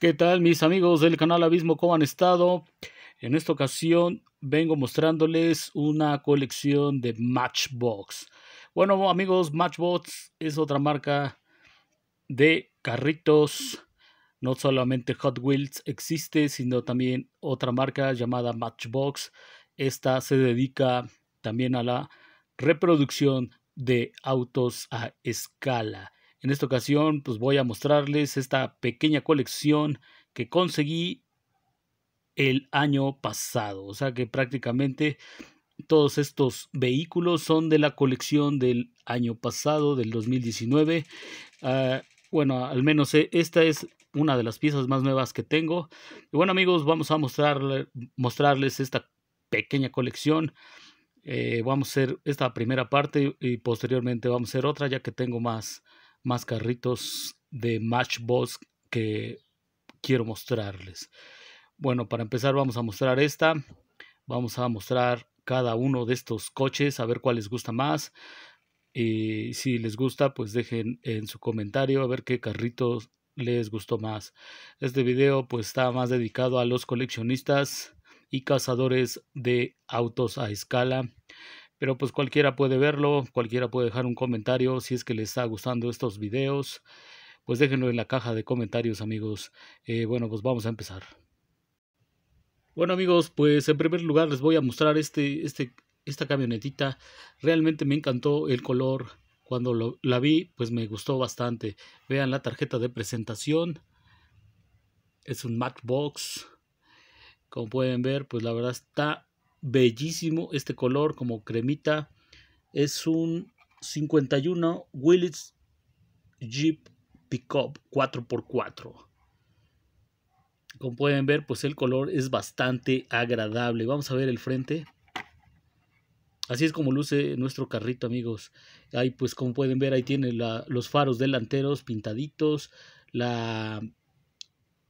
¿Qué tal mis amigos del canal Abismo? ¿Cómo han estado? En esta ocasión vengo mostrándoles una colección de Matchbox. Bueno amigos, Matchbox es otra marca de carritos. No solamente Hot Wheels existe, sino también otra marca llamada Matchbox. Esta se dedica también a la reproducción de autos a escala. En esta ocasión pues voy a mostrarles esta pequeña colección que conseguí el año pasado. O sea que prácticamente todos estos vehículos son de la colección del año pasado, del 2019. Ah, bueno, al menos eh, esta es una de las piezas más nuevas que tengo. Y bueno amigos, vamos a mostrarles esta pequeña colección. Eh, vamos a hacer esta primera parte y posteriormente vamos a hacer otra ya que tengo más, más carritos de Matchbox que quiero mostrarles. Bueno, para empezar vamos a mostrar esta. Vamos a mostrar cada uno de estos coches, a ver cuál les gusta más. Y si les gusta, pues dejen en su comentario a ver qué carritos les gustó más. Este video pues está más dedicado a los coleccionistas y cazadores de autos a escala pero pues cualquiera puede verlo, cualquiera puede dejar un comentario si es que les está gustando estos videos. Pues déjenlo en la caja de comentarios amigos. Eh, bueno, pues vamos a empezar. Bueno amigos, pues en primer lugar les voy a mostrar este, este, esta camionetita. Realmente me encantó el color. Cuando la vi, pues me gustó bastante. Vean la tarjeta de presentación. Es un Matchbox. Como pueden ver, pues la verdad está bellísimo este color como cremita. Es un 51 Willis Jeep Pickup 4x4. Como pueden ver, pues el color es bastante agradable. Vamos a ver el frente. Así es como luce nuestro carrito, amigos. Ahí, pues como pueden ver, ahí tiene los faros delanteros pintaditos, la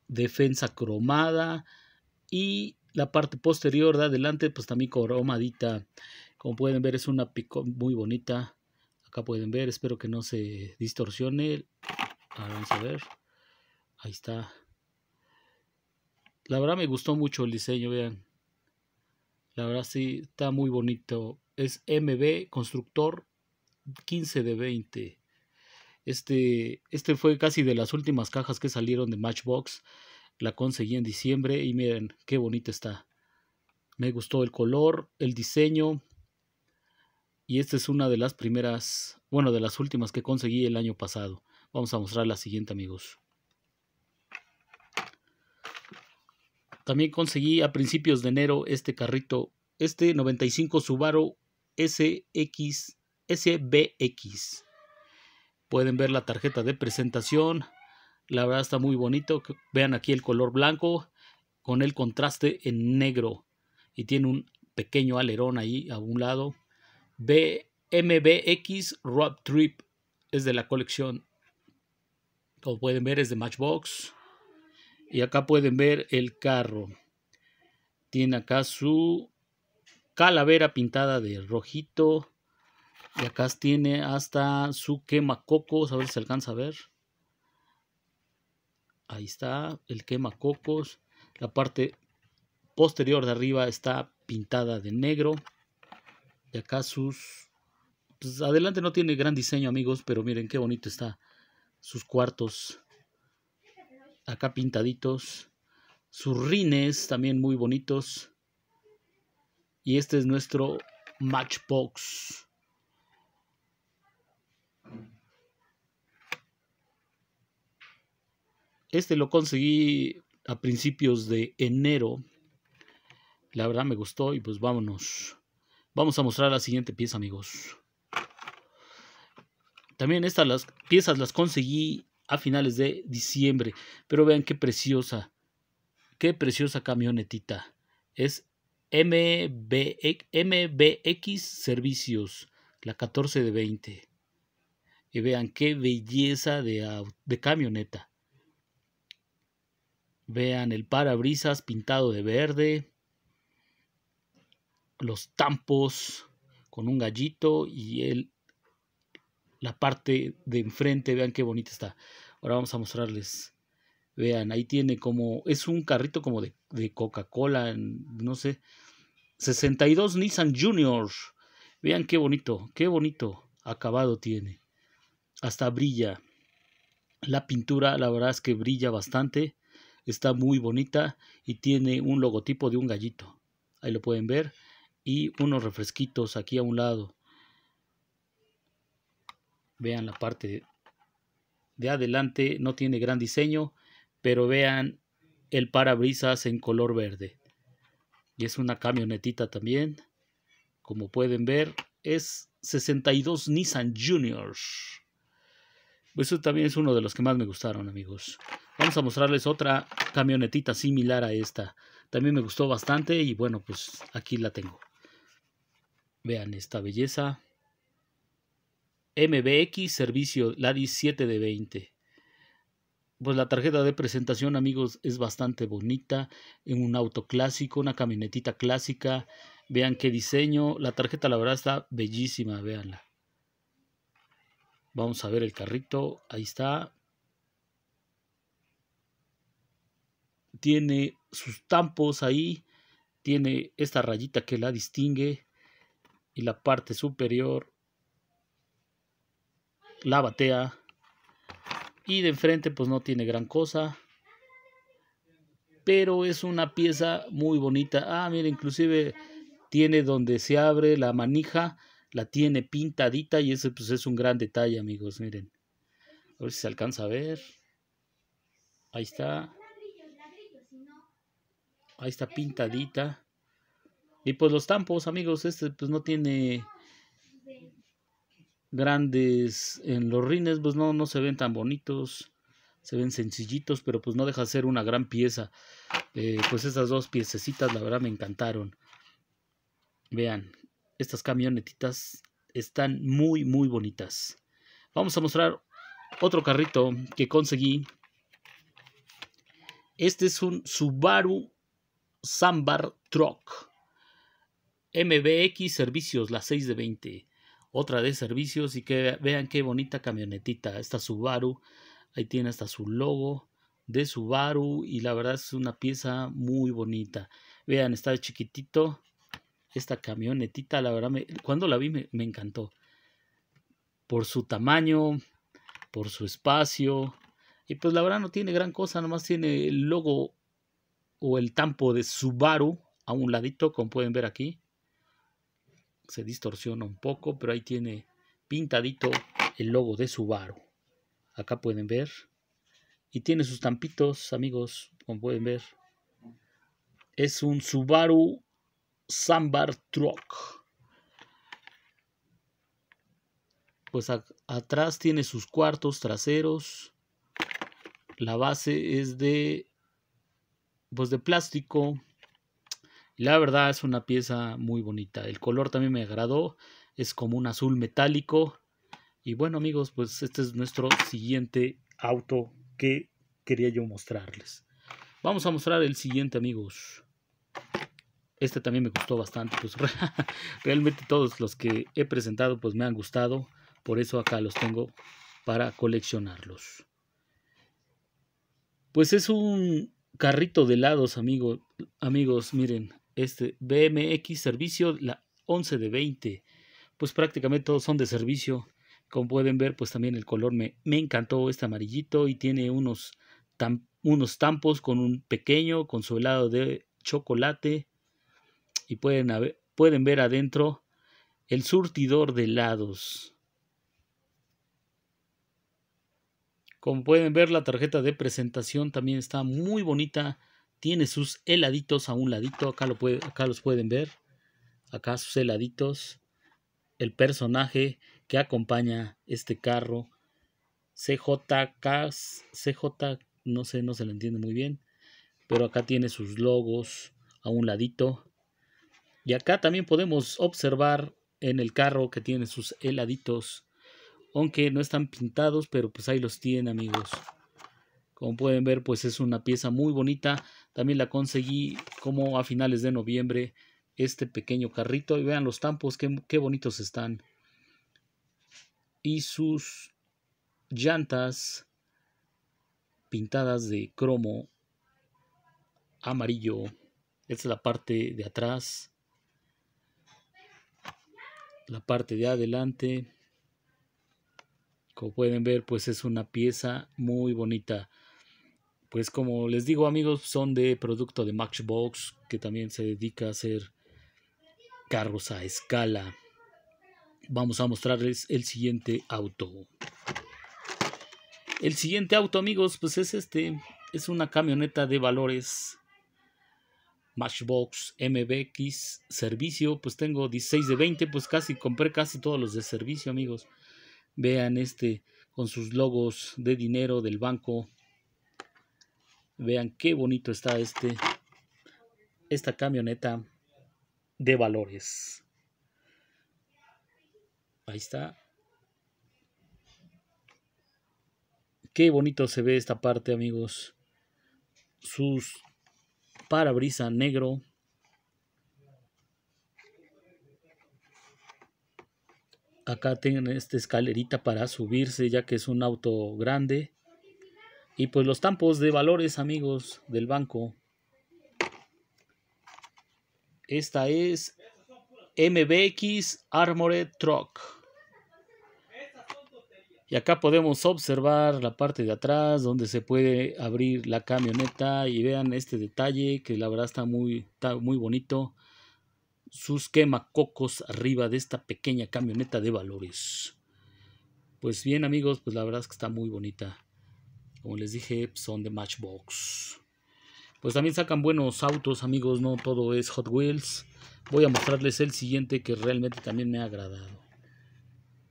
defensa cromada y la parte posterior de adelante, pues también corromadita. Como pueden ver, es una pico muy bonita. Acá pueden ver, espero que no se distorsione. vamos a ver. Ahí está. La verdad me gustó mucho el diseño, vean. La verdad sí, está muy bonito. Es MB Constructor 15 de 20. Este, este fue casi de las últimas cajas que salieron de Matchbox. La conseguí en diciembre y miren qué bonita está. Me gustó el color, el diseño. Y esta es una de las primeras, bueno, de las últimas que conseguí el año pasado. Vamos a mostrar la siguiente, amigos. También conseguí a principios de enero este carrito, este 95 Subaru SX, SBX. Pueden ver la tarjeta de presentación. La verdad está muy bonito. Vean aquí el color blanco con el contraste en negro. Y tiene un pequeño alerón ahí a un lado. BMBX Road Trip es de la colección. Como pueden ver es de Matchbox. Y acá pueden ver el carro. Tiene acá su calavera pintada de rojito. Y acá tiene hasta su quemacocos. A ver si se alcanza a ver. Ahí está, el quema cocos. La parte posterior de arriba está pintada de negro. Y acá sus... Pues, adelante no tiene gran diseño, amigos, pero miren qué bonito está. Sus cuartos acá pintaditos. Sus rines también muy bonitos. Y este es nuestro Matchbox. Este lo conseguí a principios de enero. La verdad me gustó y pues vámonos. Vamos a mostrar la siguiente pieza, amigos. También estas las piezas las conseguí a finales de diciembre. Pero vean qué preciosa. Qué preciosa camionetita. Es MBX, MBX Servicios. La 14 de 20. Y vean qué belleza de camioneta. Vean el parabrisas pintado de verde, los tampos con un gallito y el, la parte de enfrente, vean qué bonito está. Ahora vamos a mostrarles. Vean, ahí tiene como, es un carrito como de, de Coca-Cola, no sé, 62 Nissan Junior. Vean qué bonito, qué bonito acabado tiene. Hasta brilla. La pintura, la verdad es que brilla bastante está muy bonita y tiene un logotipo de un gallito. Ahí lo pueden ver. Y unos refresquitos aquí a un lado. Vean la parte de adelante. No tiene gran diseño. Pero vean el parabrisas en color verde. Y es una camionetita también. Como pueden ver, es 62 Nissan Juniors. Pues eso también es uno de los que más me gustaron, amigos. Vamos a mostrarles otra camionetita similar a esta. También me gustó bastante y bueno, pues aquí la tengo. Vean esta belleza. MBX servicio LADIS 7 de 20. Pues la tarjeta de presentación, amigos, es bastante bonita. En un auto clásico, una camionetita clásica. Vean qué diseño. La tarjeta, la verdad, está bellísima. Veanla. Vamos a ver el carrito. Ahí está. tiene sus tampos ahí, tiene esta rayita que la distingue y la parte superior la batea y de enfrente pues no tiene gran cosa pero es una pieza muy bonita ah miren inclusive tiene donde se abre la manija la tiene pintadita y ese pues es un gran detalle amigos miren a ver si se alcanza a ver ahí está Ahí está pintadita. Y pues los tampos, amigos, este pues no tiene grandes en los rines, pues no, no se ven tan bonitos. Se ven sencillitos, pero pues no deja de ser una gran pieza. Eh, pues estas dos piececitas, la verdad, me encantaron. Vean, estas camionetitas están muy, muy bonitas. Vamos a mostrar otro carrito que conseguí. Este es un Subaru Sambar Truck. MBX Servicios, la 6 de 20. Otra de servicios y que vean qué bonita camionetita. Esta Subaru. Ahí tiene hasta su logo de Subaru y la verdad es una pieza muy bonita. Vean, está de chiquitito. Esta camionetita, la verdad, cuando la vi me, me encantó. Por su tamaño, por su espacio. Y pues la verdad no tiene gran cosa, nomás tiene el logo o el tampo de Subaru a un ladito, como pueden ver aquí. Se distorsiona un poco, pero ahí tiene pintadito el logo de Subaru. Acá pueden ver. Y tiene sus tampitos, amigos, como pueden ver. Es un Subaru Sambar Truck. Pues atrás tiene sus cuartos traseros. La base es de pues de plástico. La verdad es una pieza muy bonita. El color también me agradó. Es como un azul metálico. Y bueno amigos, pues este es nuestro siguiente auto que quería yo mostrarles. Vamos a mostrar el siguiente amigos. Este también me gustó bastante. Pues realmente todos los que he presentado pues me han gustado. Por eso acá los tengo para coleccionarlos. Pues es un carrito de helados, amigos amigos, miren, este BMX servicio, la 11 de 20, pues prácticamente todos son de servicio. Como pueden ver, pues también el color me, me encantó este amarillito y tiene unos, unos tampos con un pequeño, con su helado de chocolate. Y pueden, pueden ver adentro el surtidor de helados. Como pueden ver, la tarjeta de presentación también está muy bonita. Tiene sus heladitos a un ladito. Acá, los pueden ver. Acá sus heladitos. El personaje que acompaña este carro. CJK, CJ, no sé, no se lo entiende muy bien. Pero acá tiene sus logos a un ladito. Y acá también podemos observar en el carro que tiene sus heladitos aunque no están pintados, pero pues ahí los tienen amigos. Como pueden ver, pues es una pieza muy bonita. También la conseguí como a finales de noviembre, este pequeño carrito. Y vean los tampos, qué, bonitos están. Y sus llantas pintadas de cromo amarillo. Esta es la parte de atrás. La parte de adelante. Como pueden ver, pues es una pieza muy bonita. Pues como les digo amigos, son de producto de Matchbox, que también se dedica a hacer carros a escala. Vamos a mostrarles el siguiente auto. El siguiente auto, amigos, pues es este. Es una camioneta de valores Matchbox MBX servicio. Pues tengo 16 de 20, pues casi compré casi todos los de servicio, amigos. Vean este con sus logos de dinero del banco. Vean qué bonito está este esta camioneta de valores. Ahí está. Qué bonito se ve esta parte, amigos. Sus parabrisas negro Acá tienen esta escalerita para subirse ya que es un auto grande. Y pues los tampos de valores amigos del banco. Esta es MBX Armored Truck. Y acá podemos observar la parte de atrás donde se puede abrir la camioneta y vean este detalle que la verdad está muy, está muy bonito sus cocos arriba de esta pequeña camioneta de valores. Pues bien amigos, pues la verdad es que está muy bonita. Como les dije, pues, son de Matchbox. Pues también sacan buenos autos amigos, no todo es Hot Wheels. Voy a mostrarles el siguiente que realmente también me ha agradado.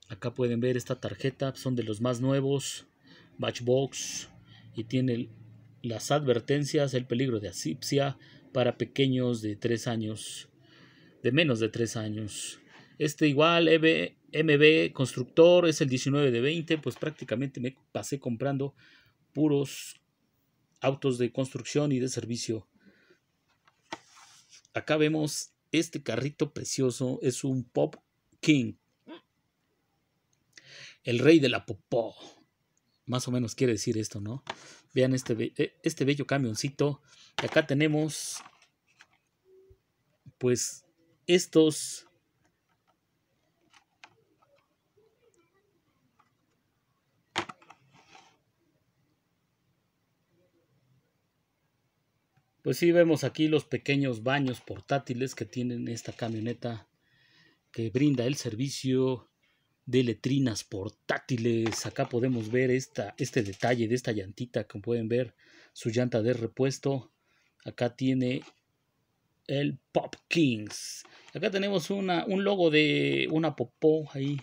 Acá pueden ver esta tarjeta, pues, son de los más nuevos, Matchbox. Y tiene las advertencias, el peligro de asipsia para pequeños de 3 años de menos de 3 años. Este igual, MB Constructor, es el 19 de 20, pues prácticamente me pasé comprando puros autos de construcción y de servicio. Acá vemos este carrito precioso, es un Pop King. El rey de la popó. Más o menos quiere decir esto, ¿no? Vean este, eh, este bello camioncito. Acá tenemos, pues, estos Pues sí vemos aquí los pequeños baños portátiles que tienen esta camioneta que brinda el servicio de letrinas portátiles. Acá podemos ver este detalle de esta llantita, como pueden ver, su llanta de repuesto. Acá tiene el Pop Kings. Acá tenemos una, un logo de una popó ahí.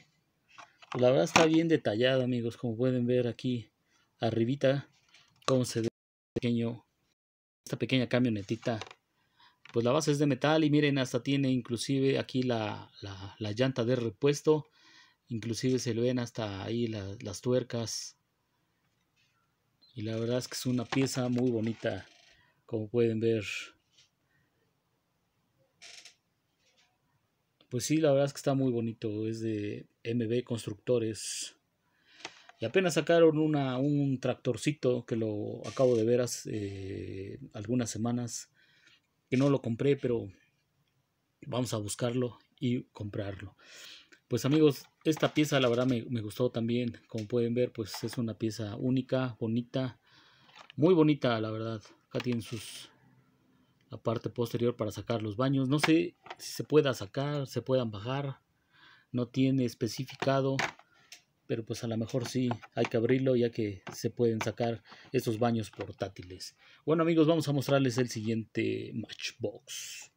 Pues la verdad está bien detallado, amigos, como pueden ver aquí arribita cómo se ve pequeño, esta pequeña camionetita. Pues la base es de metal y miren, hasta tiene inclusive aquí la, la, la llanta de repuesto. Inclusive se le ven hasta ahí las tuercas. Y la verdad es que es una pieza muy bonita, como pueden ver. Pues sí, la verdad es que está muy bonito. Es de MB Constructores. Y apenas sacaron una, un tractorcito que lo acabo de ver hace eh, algunas semanas. Que no lo compré, pero vamos a buscarlo y comprarlo. Pues amigos, esta pieza la verdad me, me gustó también. Como pueden ver, pues es una pieza única, bonita. Muy bonita, la verdad. Acá tienen sus la parte posterior para sacar los baños. No sé si se pueda sacar, se puedan bajar. No tiene especificado, pero pues a lo mejor sí hay que abrirlo ya que se pueden sacar estos baños portátiles. Bueno amigos, vamos a mostrarles el siguiente Matchbox.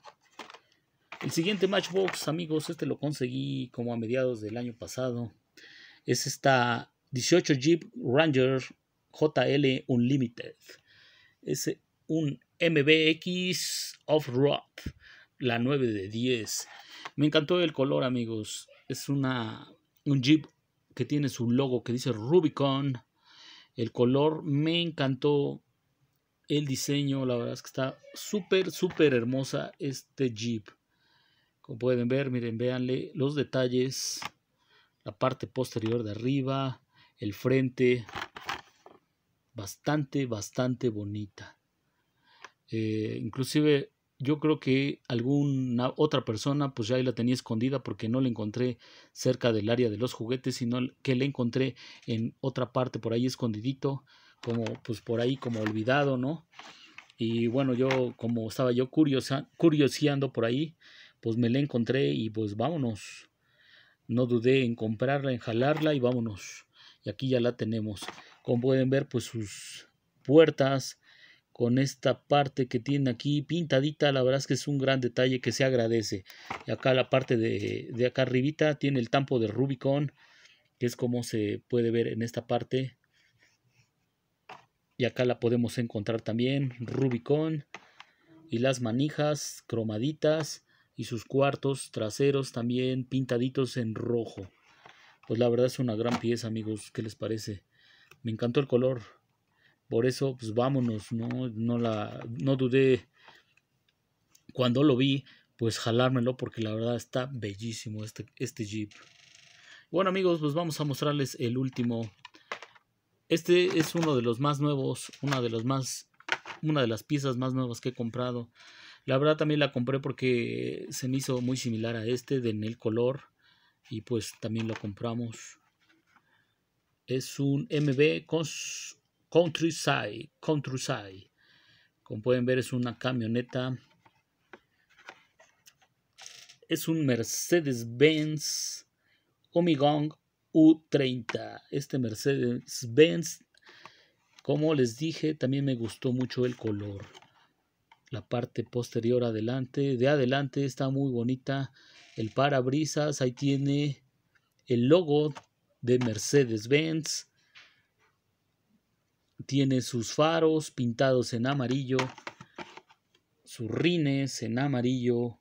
El siguiente Matchbox, amigos, este lo conseguí como a mediados del año pasado. Es esta 18 Jeep Ranger JL Unlimited. Es un MBX Off-Road, la 9 de 10. Me encantó el color, amigos. Es una, un Jeep que tiene su logo que dice Rubicon. El color me encantó. El diseño, la verdad es que está súper, súper hermosa este Jeep. Como pueden ver, miren, véanle los detalles. La parte posterior de arriba, el frente. Bastante, bastante bonita. Eh, inclusive yo creo que alguna otra persona pues ya ahí la tenía escondida porque no la encontré cerca del área de los juguetes, sino que la encontré en otra parte por ahí escondidito, como pues por ahí como olvidado, ¿no? Y bueno, yo como estaba yo curiosa, curioseando por ahí, pues me la encontré y pues vámonos. No dudé en comprarla, en jalarla y vámonos. Y aquí ya la tenemos. Como pueden ver, pues sus puertas, con esta parte que tiene aquí pintadita. La verdad es que es un gran detalle que se agradece. Y acá la parte de, acá arribita tiene el tampo de Rubicon, que es como se puede ver en esta parte. Y acá la podemos encontrar también, Rubicon. Y las manijas cromaditas y sus cuartos traseros también pintaditos en rojo. Pues la verdad es una gran pieza, amigos. ¿Qué les parece? Me encantó el color. Por eso, pues vámonos, ¿no? No, la, no dudé cuando lo vi, pues jalármelo porque la verdad está bellísimo este, este Jeep. Bueno amigos, pues vamos a mostrarles el último. Este es uno de los más nuevos, una de los más, una de las piezas más nuevas que he comprado. La verdad también la compré porque se me hizo muy similar a este de en el color y pues también lo compramos. Es un MB con Countryside, Countryside. Como pueden ver es una camioneta. Es un Mercedes-Benz Omigong U30. Este Mercedes-Benz, como les dije, también me gustó mucho el color. La parte posterior adelante, de adelante está muy bonita. El parabrisas, ahí tiene el logo de Mercedes-Benz tiene sus faros pintados en amarillo, sus rines en amarillo,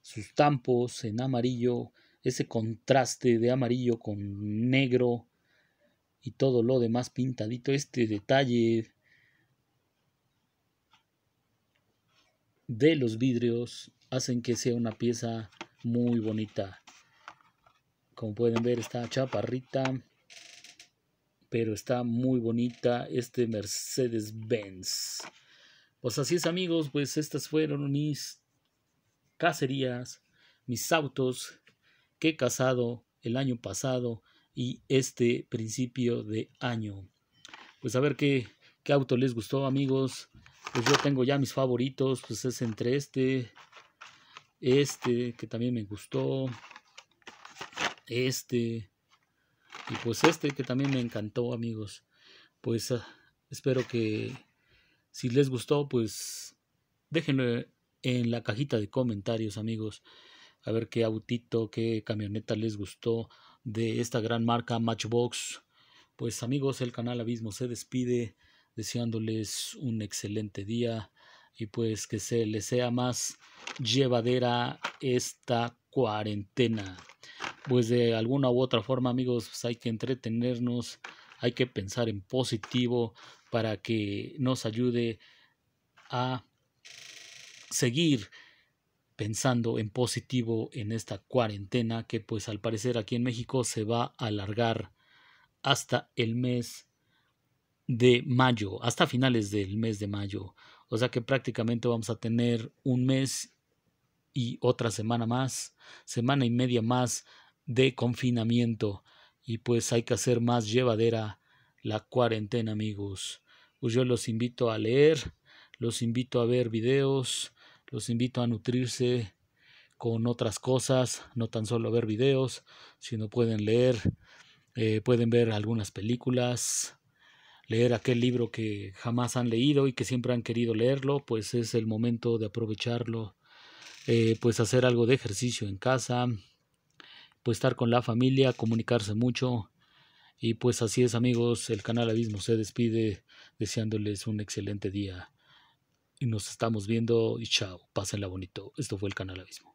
sus tampos en amarillo, ese contraste de amarillo con negro y todo lo demás pintadito, este detalle de los vidrios hacen que sea una pieza muy bonita. Como pueden ver, esta chaparrita pero está muy bonita este Mercedes Benz. Pues así es amigos, pues estas fueron mis cacerías, mis autos que he cazado el año pasado y este principio de año. Pues a ver qué, qué auto les gustó amigos. Pues yo tengo ya mis favoritos, pues es entre este, este que también me gustó, este, y pues este que también me encantó, amigos. Pues ah, espero que si les gustó, pues déjenlo en la cajita de comentarios, amigos. A ver qué autito, qué camioneta les gustó de esta gran marca Matchbox. Pues amigos, el canal Abismo se despide deseándoles un excelente día y pues que se les sea más llevadera esta cuarentena pues de alguna u otra forma amigos pues, hay que entretenernos, hay que pensar en positivo para que nos ayude a seguir pensando en positivo en esta cuarentena que pues al parecer aquí en México se va a alargar hasta el mes de mayo, hasta finales del mes de mayo. O sea que prácticamente vamos a tener un mes y otra semana más, semana y media más de confinamiento y pues hay que hacer más llevadera la cuarentena amigos. Pues yo los invito a leer, los invito a ver videos, los invito a nutrirse con otras cosas, no tan solo ver videos, sino pueden leer, eh, pueden ver algunas películas, leer aquel libro que jamás han leído y que siempre han querido leerlo, pues es el momento de aprovecharlo, eh, pues hacer algo de ejercicio en casa, pues estar con la familia, comunicarse mucho. Y pues así es amigos, el canal Abismo se despide deseándoles un excelente día. Y nos estamos viendo y chao, pásenla bonito. Esto fue el canal Abismo.